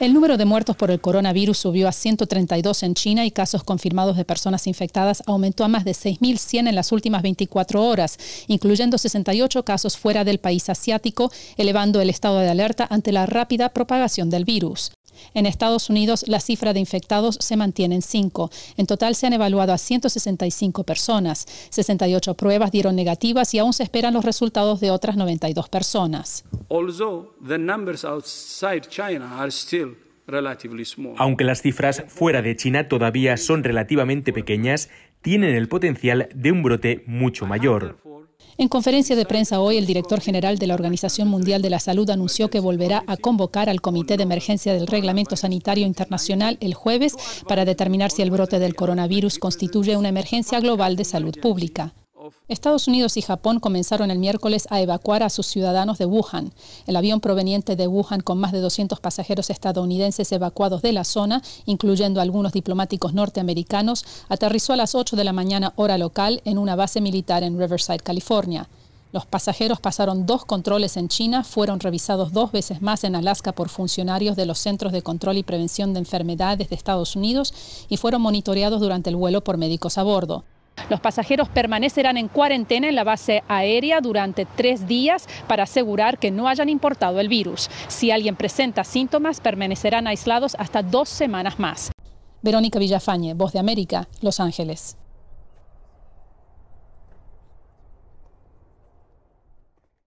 El número de muertos por el coronavirus subió a 132 en China y casos confirmados de personas infectadas aumentó a más de 6.100 en las últimas 24 horas, incluyendo 68 casos fuera del país asiático, elevando el estado de alerta ante la rápida propagación del virus. En Estados Unidos, la cifra de infectados se mantiene en 5. En total se han evaluado a 165 personas. 68 pruebas dieron negativas y aún se esperan los resultados de otras 92 personas. aunque las cifras fuera de China todavía son relativamente pequeñas, tienen el potencial de un brote mucho mayor. En conferencia de prensa hoy, el director general de la Organización Mundial de la Salud anunció que volverá a convocar al Comité de Emergencia del Reglamento Sanitario Internacional el jueves para determinar si el brote del coronavirus constituye una emergencia global de salud pública. Estados Unidos y Japón comenzaron el miércoles a evacuar a sus ciudadanos de Wuhan. El avión proveniente de Wuhan con más de 200 pasajeros estadounidenses evacuados de la zona, incluyendo algunos diplomáticos norteamericanos, aterrizó a las 8 de la mañana hora local en una base militar en Riverside, California. Los pasajeros pasaron dos controles en China, fueron revisados dos veces más en Alaska por funcionarios de los Centros de Control y Prevención de Enfermedades de Estados Unidos y fueron monitoreados durante el vuelo por médicos a bordo. Los pasajeros permanecerán en cuarentena en la base aérea durante tres días para asegurar que no hayan importado el virus. Si alguien presenta síntomas, permanecerán aislados hasta dos semanas más. Verónica Villafañe, Voz de América, Los Ángeles.